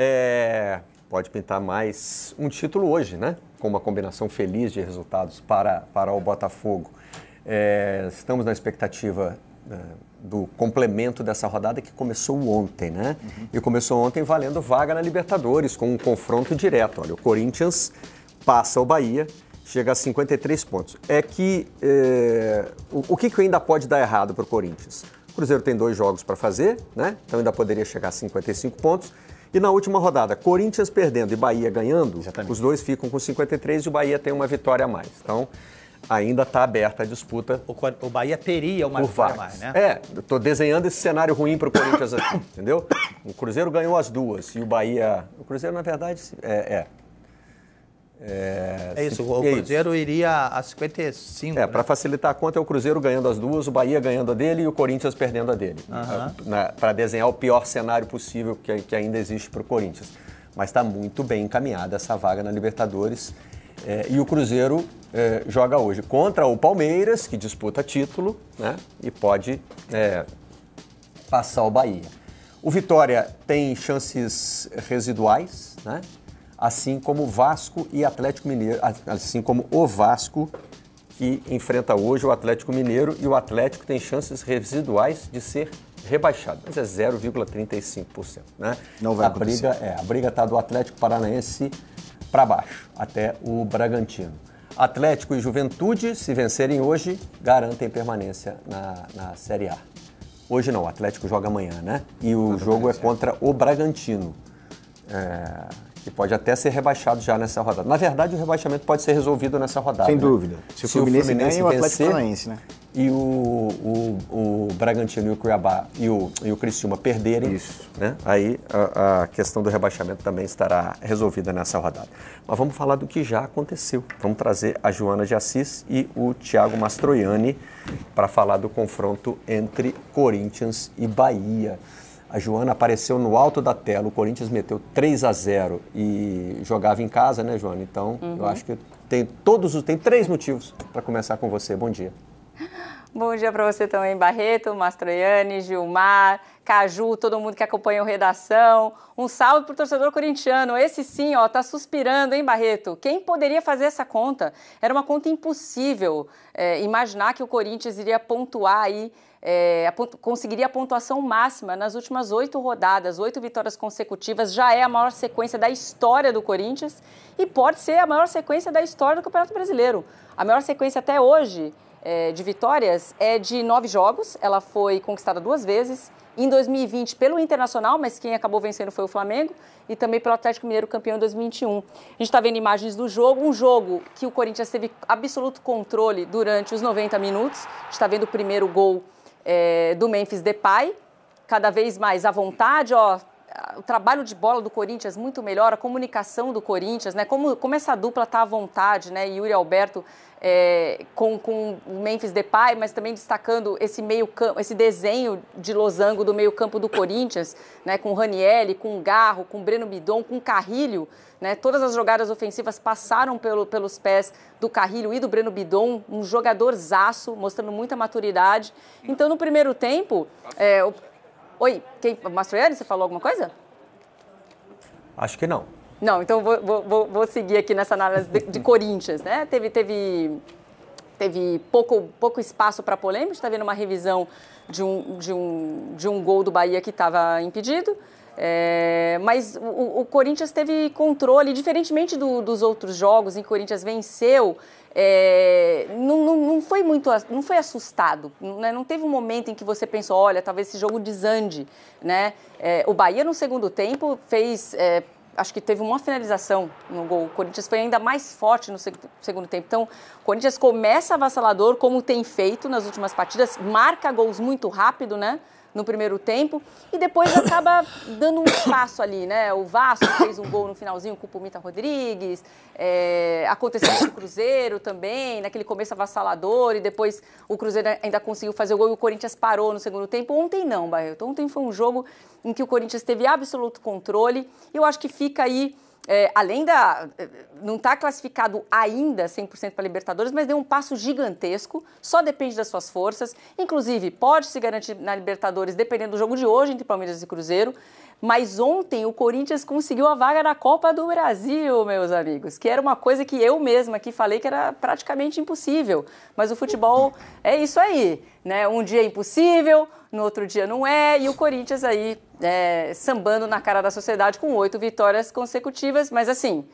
É, pode pintar mais um título hoje, né? Com uma combinação feliz de resultados para, para o Botafogo. É, estamos na expectativa é, do complemento dessa rodada que começou ontem, né? Uhum. E começou ontem valendo vaga na Libertadores, com um confronto direto. Olha, o Corinthians passa o Bahia, chega a 53 pontos. É que é, o, o que, que ainda pode dar errado para o Corinthians? O Cruzeiro tem dois jogos para fazer, né? Então ainda poderia chegar a 55 pontos. E na última rodada, Corinthians perdendo e Bahia ganhando, Exatamente. os dois ficam com 53 e o Bahia tem uma vitória a mais. Então, ainda está aberta a disputa. O, o Bahia teria uma vitória a mais, né? É, estou desenhando esse cenário ruim para o Corinthians, entendeu? O Cruzeiro ganhou as duas e o Bahia. O Cruzeiro, na verdade, é, é é, é isso, o é Cruzeiro é iria a 55. É, né? para facilitar a conta, é o Cruzeiro ganhando as duas, o Bahia ganhando a dele e o Corinthians perdendo a dele. Uhum. É, para desenhar o pior cenário possível que, que ainda existe para o Corinthians. Mas está muito bem encaminhada essa vaga na Libertadores. É, e o Cruzeiro é, joga hoje contra o Palmeiras, que disputa título, né? E pode é, passar o Bahia. O Vitória tem chances residuais, né? assim como Vasco e Atlético Mineiro, assim como o Vasco que enfrenta hoje o Atlético Mineiro e o Atlético tem chances residuais de ser rebaixado, mas é 0,35%, né? Não vai a acontecer. briga é, a briga tá do Atlético Paranaense para baixo, até o Bragantino. Atlético e Juventude, se vencerem hoje, garantem permanência na, na Série A. Hoje não, o Atlético joga amanhã, né? E o jogo é contra o Bragantino. É, que pode até ser rebaixado já nessa rodada. Na verdade, o rebaixamento pode ser resolvido nessa rodada. Sem né? dúvida. Se, o Fluminense, o Fluminense ganha, vencer, o Atlético né? E o, o, o Bragantino e o Cuiabá e o, e o Criciúma perderem, Isso. Né? aí a, a questão do rebaixamento também estará resolvida nessa rodada. Mas vamos falar do que já aconteceu. Vamos trazer a Joana de Assis e o Thiago Mastroianni para falar do confronto entre Corinthians e Bahia. A Joana apareceu no alto da tela, o Corinthians meteu 3 a 0 e jogava em casa, né, Joana? Então, uhum. eu acho que tem todos os tem três motivos para começar com você. Bom dia. Bom dia para você também, Barreto, Mastroianni, Gilmar, Caju, todo mundo que acompanha o Redação. Um salve para o torcedor corintiano. Esse sim, ó, tá suspirando, hein, Barreto? Quem poderia fazer essa conta? Era uma conta impossível é, imaginar que o Corinthians iria pontuar aí é, conseguiria a pontuação máxima nas últimas oito rodadas, oito vitórias consecutivas, já é a maior sequência da história do Corinthians e pode ser a maior sequência da história do Campeonato Brasileiro. A maior sequência até hoje é, de vitórias é de nove jogos, ela foi conquistada duas vezes, em 2020 pelo Internacional, mas quem acabou vencendo foi o Flamengo, e também pelo Atlético Mineiro campeão em 2021. A gente está vendo imagens do jogo, um jogo que o Corinthians teve absoluto controle durante os 90 minutos, a gente está vendo o primeiro gol é, do Memphis Depay, cada vez mais à vontade, ó, o trabalho de bola do Corinthians muito melhor, a comunicação do Corinthians, né? Como, como essa dupla está à vontade, né? Yuri Alberto é, com, com o Memphis Depay, mas também destacando esse meio esse desenho de losango do meio campo do Corinthians, né? Com Raniel, com Garro, com Breno Bidon, com Carrilho, né? Todas as jogadas ofensivas passaram pelo, pelos pés do Carrilho e do Breno Bidon, um jogador zaço, mostrando muita maturidade. Então, no primeiro tempo, é, o, Oi, quem, Mastroianni, você falou alguma coisa? Acho que não. Não, então vou, vou, vou seguir aqui nessa análise de, de Corinthians, né? Teve, teve teve pouco, pouco espaço para polêmica, está vendo uma revisão de um, de, um, de um gol do Bahia que estava impedido. É, mas o, o, Corinthians teve controle, diferentemente do, dos outros jogos em que o Corinthians venceu, é, não, não, não, foi muito, não foi assustado, né? não teve um momento em que você pensou, olha, talvez esse jogo desande, né? É, o Bahia no segundo tempo fez é, acho que teve uma finalização no gol. O Corinthians foi ainda mais forte no segundo tempo. Então, o Corinthians começa avassalador, como tem feito nas últimas partidas, marca gols muito rápido, né? no primeiro tempo e depois acaba dando um espaço ali, né? O Vasco fez um gol no finalzinho com o Pumita Rodrigues, é, aconteceu com o Cruzeiro também, naquele começo avassalador e depois o Cruzeiro ainda conseguiu fazer o gol e o Corinthians parou no segundo tempo. Ontem não, Barreto. Ontem foi um jogo em que o Corinthians teve absoluto controle. Eu acho que fica aí é, além da. É, não está classificado ainda 100% para Libertadores, mas deu um passo gigantesco, só depende das suas forças. Inclusive, pode se garantir na Libertadores, dependendo do jogo de hoje entre Palmeiras e Cruzeiro. Mas ontem o Corinthians conseguiu a vaga na Copa do Brasil, meus amigos, que era uma coisa que eu mesma aqui falei que era praticamente impossível. Mas o futebol é isso aí, né? Um dia é impossível, no outro dia não é, e o Corinthians aí é, sambando na cara da sociedade com oito vitórias consecutivas, mas assim,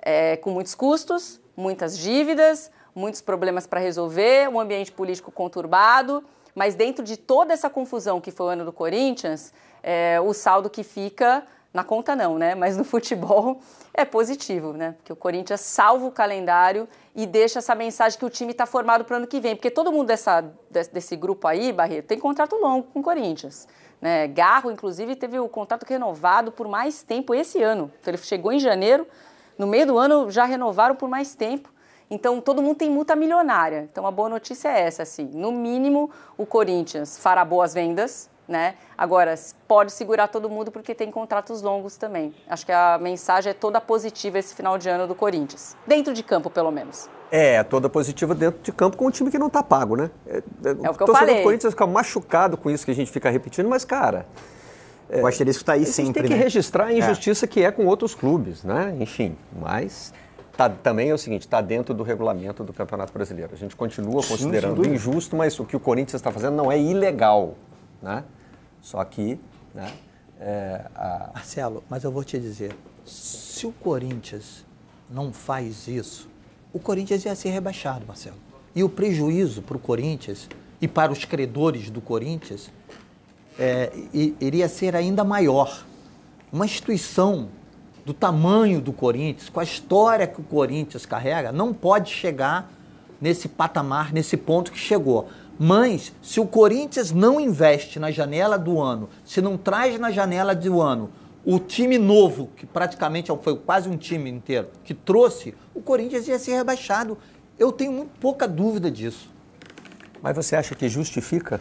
é, com muitos custos, muitas dívidas, muitos problemas para resolver, um ambiente político conturbado. Mas dentro de toda essa confusão que foi o ano do Corinthians, é, o saldo que fica na conta não, né? Mas no futebol é positivo, né? Porque o Corinthians salva o calendário e deixa essa mensagem que o time está formado para o ano que vem. Porque todo mundo dessa, desse, desse grupo aí, Barreto, tem contrato longo com o Corinthians. Né? Garro, inclusive, teve o contrato renovado por mais tempo esse ano. Então, ele chegou em janeiro, no meio do ano já renovaram por mais tempo. Então, todo mundo tem multa milionária. Então, a boa notícia é essa, assim. No mínimo, o Corinthians fará boas vendas, né? Agora, pode segurar todo mundo porque tem contratos longos também. Acho que a mensagem é toda positiva esse final de ano do Corinthians. Dentro de campo, pelo menos. É, é, toda positiva dentro de campo com um time que não está pago, né? É, é, é o que eu falei. O Corinthians fica machucado com isso que a gente fica repetindo, mas, cara... É, o asterisco está aí sempre, tem que né? registrar a é. injustiça é. que é com outros clubes, né? Enfim, mas... Tá, também é o seguinte, está dentro do regulamento do Campeonato Brasileiro. A gente continua considerando Sim, injusto, mas o que o Corinthians está fazendo não é ilegal, né? Só que, né? É, a... Marcelo, mas eu vou te dizer, se o Corinthians não faz isso, o Corinthians ia ser rebaixado, Marcelo. E o prejuízo para o Corinthians e para os credores do Corinthians é, iria ser ainda maior. Uma instituição do tamanho do Corinthians, com a história que o Corinthians carrega, não pode chegar nesse patamar, nesse ponto que chegou. Mas, se o Corinthians não investe na janela do ano, se não traz na janela do ano o time novo, que praticamente é foi quase um time inteiro, que trouxe, o Corinthians ia ser rebaixado. Eu tenho muito pouca dúvida disso. Mas você acha que justifica?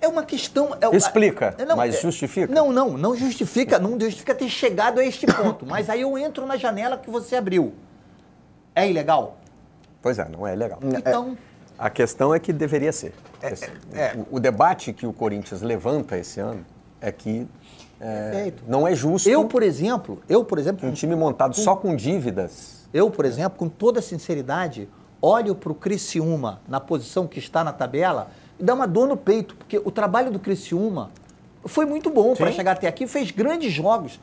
É uma questão. É, Explica, é, não, mas é- justifica? Não, não, não justifica, não justifica ter chegado a este ponto. Mas aí eu entro na janela que você abriu. É ilegal? Pois é, não é ilegal. Então. É. A questão é que deveria ser. É, o, o debate que o Corinthians levanta esse ano é que é, não é justo. Eu, por exemplo, eu, por exemplo, um time montado com, só com dívidas. Eu, por exemplo, com toda sinceridade, olho para o Criciúma na posição que está na tabela e dá uma dor no peito, porque o trabalho do Criciúma foi muito bom para chegar até aqui, fez grandes jogos.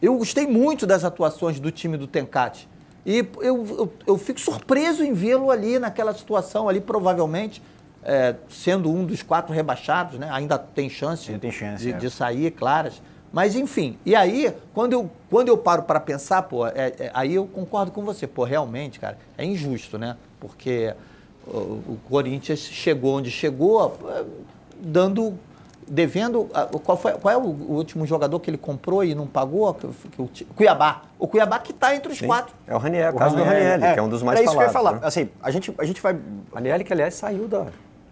Eu gostei muito das atuações do time do Tencate. E eu, eu, eu fico surpreso em vê-lo ali naquela situação ali, provavelmente é, sendo um dos quatro rebaixados, né? ainda tem chance, tem chance de, é. de, sair, claras. Mas enfim, e aí, quando eu, quando eu paro para pensar, pô, é, é, aí eu concordo com você, pô, realmente, cara, é injusto, né? Porque o, o Corinthians chegou onde chegou, dando. devendo. Qual, foi, qual é o último jogador que ele comprou e não pagou? Cuiabá. O Cuiabá que está entre os Sim. quatro. É o Raniel, o caso do Raniel, que é um dos mais falados. É, é isso que eu ia falar. Né? Assim, a gente, a gente vai. Raniel, que aliás saiu da.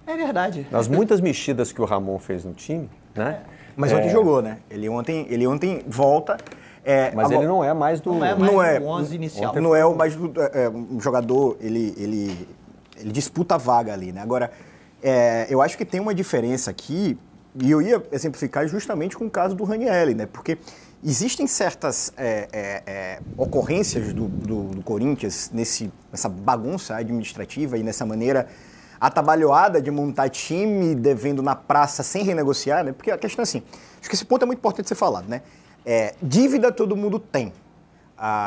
É verdade. Nas muitas mexidas que o Ramon fez no time, né? É. Mas ontem é. jogou, né? Ele ontem, ele ontem volta. É, Mas ele não é mais do não é mais não é, 11 inicial. Não é o mais do é, é, um jogador, ele, ele, ele disputa a vaga ali, né? Agora, é, eu acho que tem uma diferença aqui, e eu ia exemplificar justamente com o caso do Raniel, né? Porque existem certas é, é, é, ocorrências do, do, do, Corinthians nesse, nessa bagunça administrativa e nessa maneira atabalhoada de montar time devendo na praça sem renegociar, né? Porque a questão é assim, acho que esse ponto é muito importante ser falado, né? É, dívida todo mundo tem.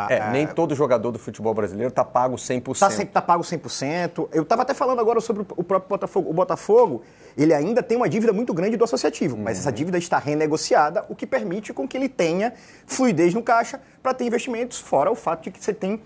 é, nem todo jogador do futebol brasileiro está pago 100%. Está tá pago 100%. Tá tá Eu estava até falando agora sobre o próprio Botafogo. O Botafogo, ele ainda tem uma dívida muito grande do associativo, uhum. mas essa dívida está renegociada, o que permite com que ele tenha fluidez no caixa para ter investimentos, fora o fato de que você tem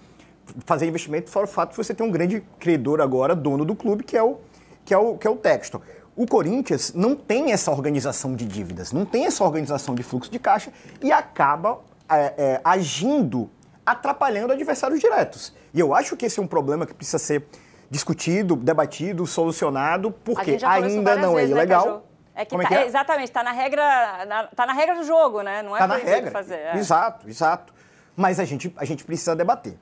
fazer investimento fora o fato de você ter um grande credor agora, dono do clube, que é o, que é o, que é o Texto O Corinthians não tem essa organização de dívidas, não tem essa organização de fluxo de caixa e acaba é, é, agindo, atrapalhando adversários diretos. E eu acho que esse é um problema que precisa ser discutido, debatido, solucionado, porque ainda não é vezes, é ilegal. Né, é que, é tá, que tá, é? Exatamente, está na regra, na, tá na regra do jogo, né? Não é tá na regra. fazer. É. Exato, exato. Mas a gente, a gente precisa debater.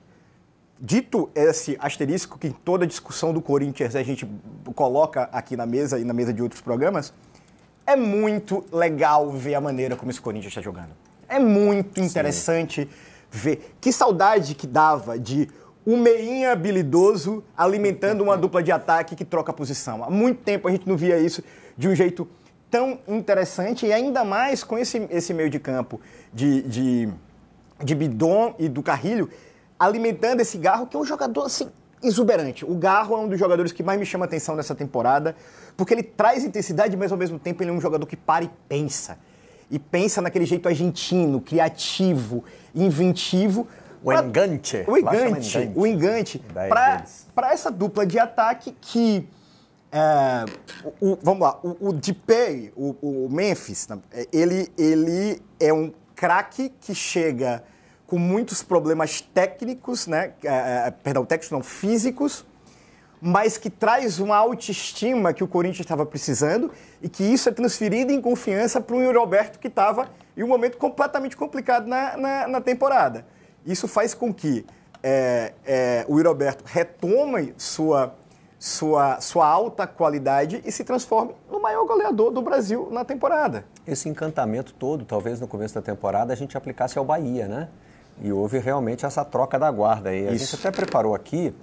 Dito esse asterisco que em toda discussão do Corinthians a gente coloca aqui na mesa e na mesa de outros programas, é muito legal ver a maneira como esse Corinthians está jogando. É muito interessante Sim. ver. Que saudade que dava de um meinha habilidoso alimentando uma dupla de ataque que troca posição. Há muito tempo a gente não via isso de um jeito tão interessante e ainda mais com esse, esse meio de campo de, de, de Bidon e do Carrilho, alimentando esse Garro, que é um jogador assim exuberante. O Garro é um dos jogadores que mais me chama atenção nessa temporada, porque ele traz intensidade, mas ao mesmo tempo ele é um jogador que para e pensa. E pensa naquele jeito argentino, criativo, inventivo, o Engante. O Engante. O Engante. Para essa dupla de ataque que. É, o, o, vamos lá, o, o Dipay, o, o Memphis, é, ele, ele é um craque que chega com muitos problemas técnicos, né? É, é, é, perdão, técnicos não, físicos, mas que traz uma autoestima que o Corinthians estava precisando e que isso é transferido em confiança para o Yuri Alberto que estava em um momento completamente complicado na, na, na temporada. Isso faz com que é, é, o Yuri Alberto retome sua, sua, sua alta qualidade e se transforme no maior goleador do Brasil na temporada. Esse encantamento todo, talvez no começo da temporada, a gente aplicasse ao Bahia, né? E houve realmente essa troca da guarda aí. A Isso. gente até preparou aqui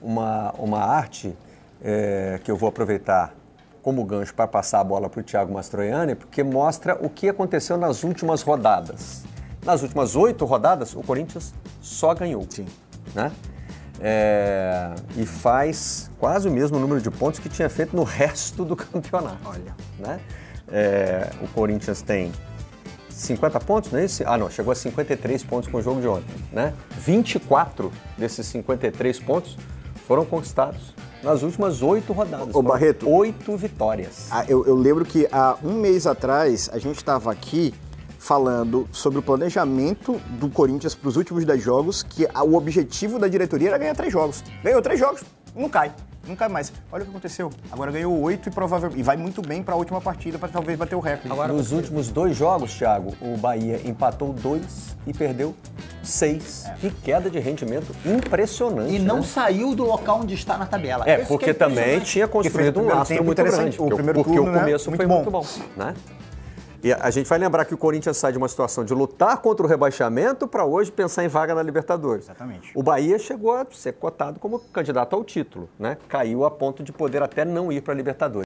uma, uma arte é, que eu vou aproveitar como gancho para passar a bola para o Thiago Mastroianni, porque mostra o que aconteceu nas últimas rodadas. Nas últimas oito rodadas, o Corinthians só ganhou. Sim. Né? É, e faz quase o mesmo número de pontos que tinha feito no resto do campeonato. Olha. Né? É, o Corinthians tem 50 pontos, não é isso? Ah, não, chegou a 53 pontos com o jogo de ontem, né? 24 desses 53 pontos foram conquistados nas últimas oito rodadas. o Barreto. Oito vitórias. Ah, eu, eu lembro que há um mês atrás a gente estava aqui falando sobre o planejamento do Corinthians para os últimos dez jogos, que o objetivo da diretoria era ganhar três jogos. Ganhou três jogos, não cai. Não mais. Olha o que aconteceu. Agora ganhou oito e provavelmente. E vai muito bem para a última partida para talvez bater o recorde. Agora, Nos últimos dois jogos, Thiago, o Bahia empatou dois e perdeu seis. É. Que queda de rendimento impressionante. E não né? saiu do local onde está na tabela. É, Esse porque é também tinha construído um lastro muito grande. O porque, primeiro porque, porque o né, começo foi bom. muito bom. Né? E a gente vai lembrar que o Corinthians sai de uma situação de lutar contra o rebaixamento para hoje pensar em vaga na Libertadores. Exatamente. O Bahia chegou a ser cotado como candidato ao título, né? Caiu a ponto de poder até não ir para a Libertadores.